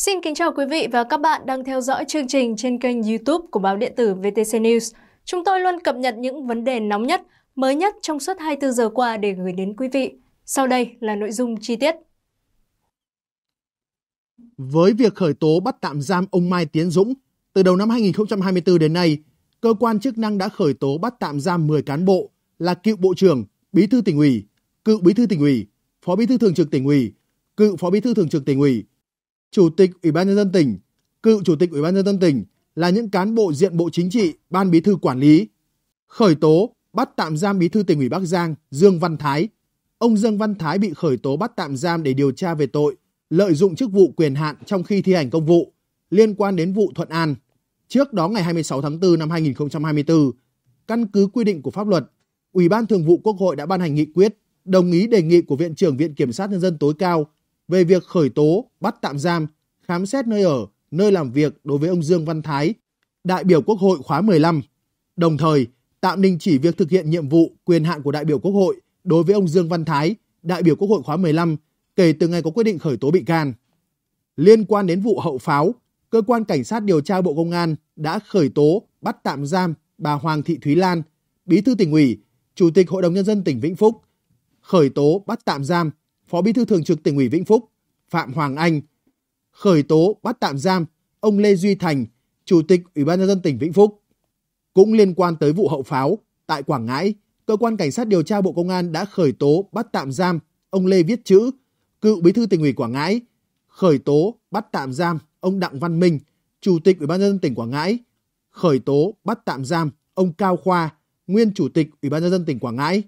Xin kính chào quý vị và các bạn đang theo dõi chương trình trên kênh YouTube của báo điện tử VTC News. Chúng tôi luôn cập nhật những vấn đề nóng nhất, mới nhất trong suốt 24 giờ qua để gửi đến quý vị. Sau đây là nội dung chi tiết. Với việc khởi tố bắt tạm giam ông Mai Tiến Dũng, từ đầu năm 2024 đến nay, cơ quan chức năng đã khởi tố bắt tạm giam 10 cán bộ là cựu bộ trưởng, bí thư tỉnh ủy, cựu bí thư tỉnh ủy, phó bí thư thường trực tỉnh ủy, cựu phó bí thư thường trực tỉnh ủy, Chủ tịch Ủy ban nhân dân tỉnh, cựu chủ tịch Ủy ban nhân dân tỉnh là những cán bộ diện Bộ Chính trị, Ban Bí thư quản lý. Khởi tố, bắt tạm giam Bí thư tỉnh ủy Bắc Giang Dương Văn Thái. Ông Dương Văn Thái bị khởi tố bắt tạm giam để điều tra về tội lợi dụng chức vụ quyền hạn trong khi thi hành công vụ liên quan đến vụ Thuận An. Trước đó ngày 26 tháng 4 năm 2024, căn cứ quy định của pháp luật, Ủy ban Thường vụ Quốc hội đã ban hành nghị quyết đồng ý đề nghị của Viện trưởng Viện Kiểm sát Nhân dân tối cao về việc khởi tố, bắt tạm giam, khám xét nơi ở, nơi làm việc đối với ông Dương Văn Thái, đại biểu Quốc hội khóa 15, đồng thời tạm đình chỉ việc thực hiện nhiệm vụ quyền hạn của đại biểu Quốc hội đối với ông Dương Văn Thái, đại biểu Quốc hội khóa 15 kể từ ngày có quyết định khởi tố bị can. Liên quan đến vụ hậu pháo, cơ quan cảnh sát điều tra Bộ Công an đã khởi tố, bắt tạm giam bà Hoàng Thị Thúy Lan, Bí thư tỉnh ủy, Chủ tịch Hội đồng nhân dân tỉnh Vĩnh Phúc, khởi tố bắt tạm giam Phó Bí thư Thường trực tỉnh ủy Vĩnh Phúc Phạm Hoàng Anh khởi tố bắt tạm giam ông Lê Duy Thành, Chủ tịch Ủy ban nhân dân tỉnh Vĩnh Phúc. Cũng liên quan tới vụ hậu pháo tại Quảng Ngãi, cơ quan cảnh sát điều tra Bộ Công an đã khởi tố bắt tạm giam ông Lê Viết Chữ, cựu Bí thư tỉnh ủy Quảng Ngãi, khởi tố bắt tạm giam ông Đặng Văn Minh, Chủ tịch Ủy ban nhân dân tỉnh Quảng Ngãi, khởi tố bắt tạm giam ông Cao Khoa, nguyên Chủ tịch Ủy ban nhân dân tỉnh Quảng Ngãi.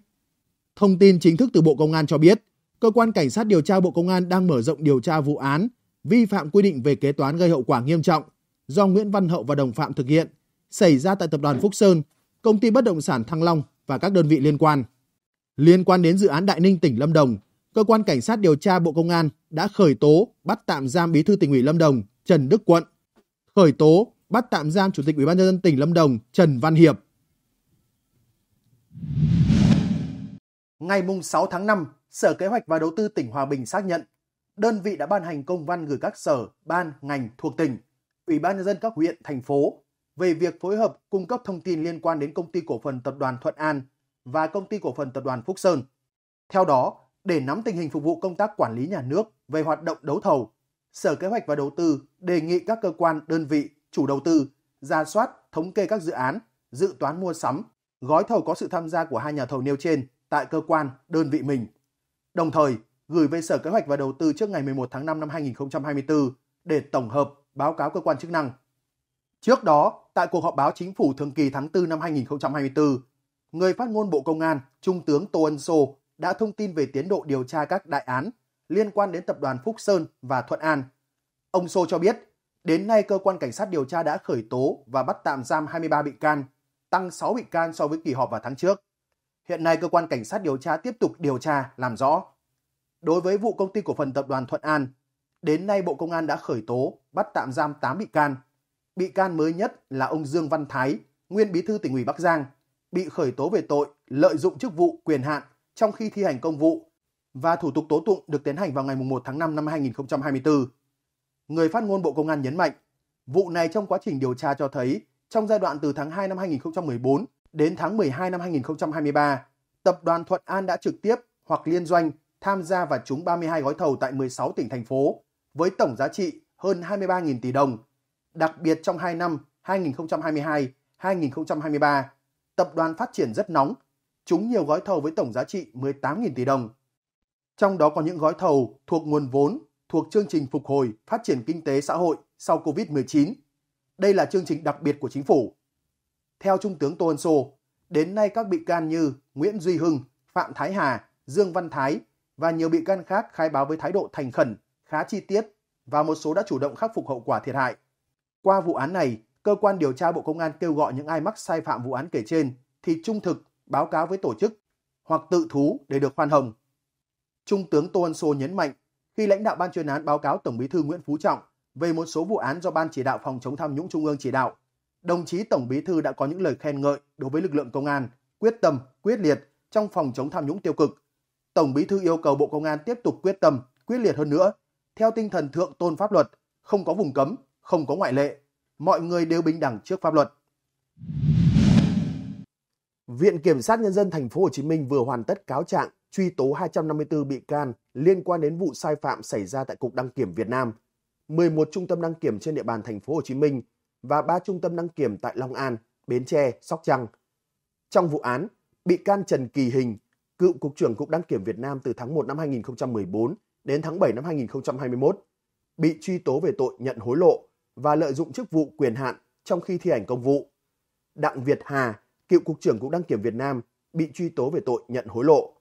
Thông tin chính thức từ Bộ Công an cho biết, cơ quan cảnh sát điều tra Bộ Công an đang mở rộng điều tra vụ án vi phạm quy định về kế toán gây hậu quả nghiêm trọng do Nguyễn Văn Hậu và đồng phạm thực hiện xảy ra tại tập đoàn Phúc Sơn, công ty bất động sản Thăng Long và các đơn vị liên quan. Liên quan đến dự án Đại Ninh tỉnh Lâm Đồng, cơ quan cảnh sát điều tra Bộ Công an đã khởi tố bắt tạm giam Bí thư tỉnh ủy Lâm Đồng Trần Đức Quận, khởi tố bắt tạm giam Chủ tịch Ủy ban nhân dân tỉnh Lâm Đồng Trần Văn Hiệp. Ngày 6 tháng 5, Sở Kế hoạch và Đầu tư tỉnh Hòa Bình xác nhận đơn vị đã ban hành công văn gửi các sở, ban, ngành thuộc tỉnh, Ủy ban nhân dân các huyện, thành phố về việc phối hợp cung cấp thông tin liên quan đến công ty cổ phần tập đoàn Thuận An và công ty cổ phần tập đoàn Phúc Sơn. Theo đó, để nắm tình hình phục vụ công tác quản lý nhà nước về hoạt động đấu thầu, Sở Kế hoạch và Đầu tư đề nghị các cơ quan, đơn vị, chủ đầu tư ra soát, thống kê các dự án, dự toán mua sắm, gói thầu có sự tham gia của hai nhà thầu nêu trên tại cơ quan, đơn vị mình. Đồng thời, gửi về Sở Kế hoạch và Đầu tư trước ngày 11 tháng 5 năm 2024 để tổng hợp báo cáo cơ quan chức năng. Trước đó, tại cuộc họp báo chính phủ thường kỳ tháng 4 năm 2024, người phát ngôn Bộ Công an, Trung tướng Tô Ân Sô đã thông tin về tiến độ điều tra các đại án liên quan đến tập đoàn Phúc Sơn và Thuận An. Ông Sô cho biết, đến nay cơ quan cảnh sát điều tra đã khởi tố và bắt tạm giam 23 bị can, tăng 6 bị can so với kỳ họp vào tháng trước. Hiện nay cơ quan cảnh sát điều tra tiếp tục điều tra làm rõ. Đối với vụ công ty cổ phần tập đoàn Thuận An, đến nay Bộ Công an đã khởi tố, bắt tạm giam 8 bị can. Bị can mới nhất là ông Dương Văn Thái, nguyên bí thư tỉnh ủy Bắc Giang, bị khởi tố về tội lợi dụng chức vụ quyền hạn trong khi thi hành công vụ và thủ tục tố tụng được tiến hành vào ngày 1 tháng 5 năm 2024. Người phát ngôn Bộ Công an nhấn mạnh, vụ này trong quá trình điều tra cho thấy trong giai đoạn từ tháng 2 năm 2014 Đến tháng 12 năm 2023, tập đoàn Thuận An đã trực tiếp hoặc liên doanh tham gia và trúng 32 gói thầu tại 16 tỉnh thành phố với tổng giá trị hơn 23.000 tỷ đồng. Đặc biệt trong 2 năm 2022-2023, tập đoàn phát triển rất nóng, trúng nhiều gói thầu với tổng giá trị 18.000 tỷ đồng. Trong đó có những gói thầu thuộc nguồn vốn thuộc chương trình phục hồi phát triển kinh tế xã hội sau COVID-19. Đây là chương trình đặc biệt của chính phủ theo Trung tướng Tô Ân Sô, đến nay các bị can như Nguyễn Duy Hưng, Phạm Thái Hà, Dương Văn Thái và nhiều bị can khác khai báo với thái độ thành khẩn, khá chi tiết và một số đã chủ động khắc phục hậu quả thiệt hại. Qua vụ án này, cơ quan điều tra Bộ Công an kêu gọi những ai mắc sai phạm vụ án kể trên thì trung thực báo cáo với tổ chức hoặc tự thú để được khoan hồng. Trung tướng Tô Ân Sô nhấn mạnh, khi lãnh đạo ban chuyên án báo cáo Tổng Bí thư Nguyễn Phú Trọng về một số vụ án do Ban chỉ đạo phòng chống tham nhũng Trung ương chỉ đạo, đồng chí Tổng Bí thư đã có những lời khen ngợi đối với lực lượng công an, quyết tâm, quyết liệt trong phòng chống tham nhũng tiêu cực. Tổng Bí thư yêu cầu Bộ Công an tiếp tục quyết tâm, quyết liệt hơn nữa, theo tinh thần thượng tôn pháp luật, không có vùng cấm, không có ngoại lệ, mọi người đều bình đẳng trước pháp luật. Viện Kiểm sát Nhân dân Thành phố Hồ Chí Minh vừa hoàn tất cáo trạng truy tố 254 bị can liên quan đến vụ sai phạm xảy ra tại Cục Đăng kiểm Việt Nam. 11 trung tâm đăng kiểm trên địa bàn Thành phố Hồ Chí Minh và ba trung tâm đăng kiểm tại Long An, Bến Tre, Sóc Trăng. Trong vụ án, bị can Trần Kỳ Hình, cựu Cục trưởng Cục Đăng kiểm Việt Nam từ tháng 1 năm 2014 đến tháng 7 năm 2021, bị truy tố về tội nhận hối lộ và lợi dụng chức vụ quyền hạn trong khi thi hành công vụ. Đặng Việt Hà, cựu Cục trưởng Cục Đăng kiểm Việt Nam, bị truy tố về tội nhận hối lộ.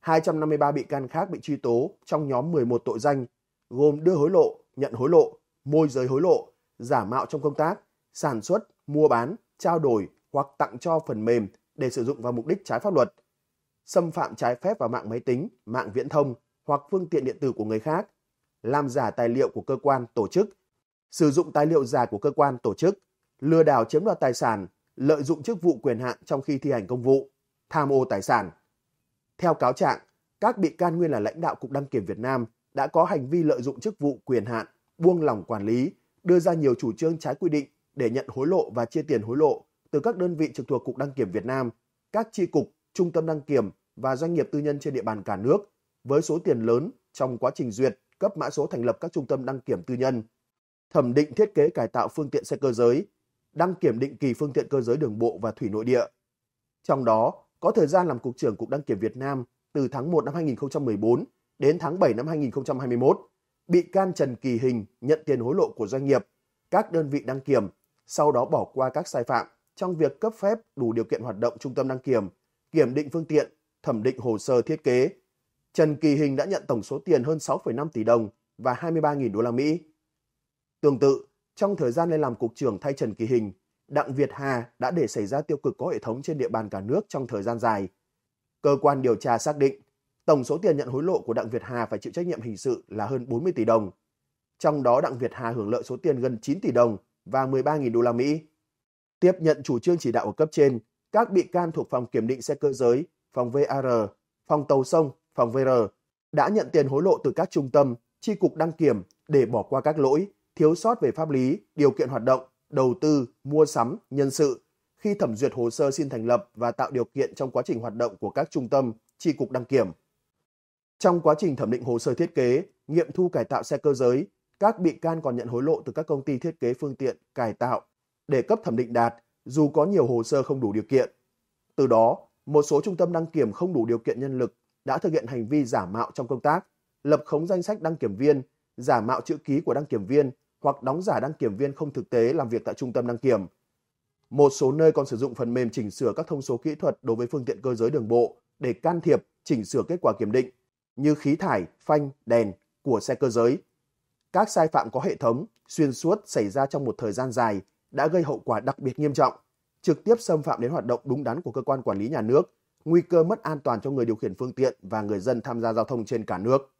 253 bị can khác bị truy tố trong nhóm 11 tội danh, gồm đưa hối lộ, nhận hối lộ, môi giới hối lộ, giả mạo trong công tác, sản xuất, mua bán, trao đổi hoặc tặng cho phần mềm để sử dụng vào mục đích trái pháp luật, xâm phạm trái phép vào mạng máy tính, mạng viễn thông hoặc phương tiện điện tử của người khác, làm giả tài liệu của cơ quan, tổ chức, sử dụng tài liệu giả của cơ quan, tổ chức, lừa đảo chiếm đoạt tài sản, lợi dụng chức vụ quyền hạn trong khi thi hành công vụ, tham ô tài sản. Theo cáo trạng, các bị can nguyên là lãnh đạo Cục Đăng kiểm Việt Nam đã có hành vi lợi dụng chức vụ quyền hạn, buông lỏng quản lý, đưa ra nhiều chủ trương trái quy định để nhận hối lộ và chia tiền hối lộ từ các đơn vị trực thuộc Cục Đăng kiểm Việt Nam, các chi cục, trung tâm đăng kiểm và doanh nghiệp tư nhân trên địa bàn cả nước với số tiền lớn trong quá trình duyệt, cấp mã số thành lập các trung tâm đăng kiểm tư nhân, thẩm định thiết kế cải tạo phương tiện xe cơ giới, đăng kiểm định kỳ phương tiện cơ giới đường bộ và thủy nội địa. Trong đó, có thời gian làm cục trưởng Cục Đăng kiểm Việt Nam từ tháng 1 năm 2014 đến tháng 7 năm 2021 bị can Trần Kỳ Hình nhận tiền hối lộ của doanh nghiệp, các đơn vị đăng kiểm, sau đó bỏ qua các sai phạm trong việc cấp phép đủ điều kiện hoạt động trung tâm đăng kiểm, kiểm định phương tiện, thẩm định hồ sơ thiết kế. Trần Kỳ Hình đã nhận tổng số tiền hơn 6,5 tỷ đồng và 23.000 đô la Mỹ. Tương tự, trong thời gian lên làm cục trưởng thay Trần Kỳ Hình, Đặng Việt Hà đã để xảy ra tiêu cực có hệ thống trên địa bàn cả nước trong thời gian dài. Cơ quan điều tra xác định Tổng số tiền nhận hối lộ của Đặng Việt Hà phải chịu trách nhiệm hình sự là hơn 40 tỷ đồng. Trong đó Đặng Việt Hà hưởng lợi số tiền gần 9 tỷ đồng và 13.000 đô la Mỹ. Tiếp nhận chủ trương chỉ đạo ở cấp trên, các bị can thuộc phòng kiểm định xe cơ giới, phòng VAR, phòng tàu sông, phòng VR đã nhận tiền hối lộ từ các trung tâm, chi cục đăng kiểm để bỏ qua các lỗi, thiếu sót về pháp lý, điều kiện hoạt động, đầu tư, mua sắm, nhân sự khi thẩm duyệt hồ sơ xin thành lập và tạo điều kiện trong quá trình hoạt động của các trung tâm, chi cục đăng kiểm. Trong quá trình thẩm định hồ sơ thiết kế, nghiệm thu cải tạo xe cơ giới, các bị can còn nhận hối lộ từ các công ty thiết kế phương tiện cải tạo để cấp thẩm định đạt, dù có nhiều hồ sơ không đủ điều kiện. Từ đó, một số trung tâm đăng kiểm không đủ điều kiện nhân lực đã thực hiện hành vi giả mạo trong công tác, lập khống danh sách đăng kiểm viên, giả mạo chữ ký của đăng kiểm viên hoặc đóng giả đăng kiểm viên không thực tế làm việc tại trung tâm đăng kiểm. Một số nơi còn sử dụng phần mềm chỉnh sửa các thông số kỹ thuật đối với phương tiện cơ giới đường bộ để can thiệp, chỉnh sửa kết quả kiểm định như khí thải, phanh, đèn của xe cơ giới. Các sai phạm có hệ thống, xuyên suốt xảy ra trong một thời gian dài đã gây hậu quả đặc biệt nghiêm trọng, trực tiếp xâm phạm đến hoạt động đúng đắn của cơ quan quản lý nhà nước, nguy cơ mất an toàn cho người điều khiển phương tiện và người dân tham gia giao thông trên cả nước.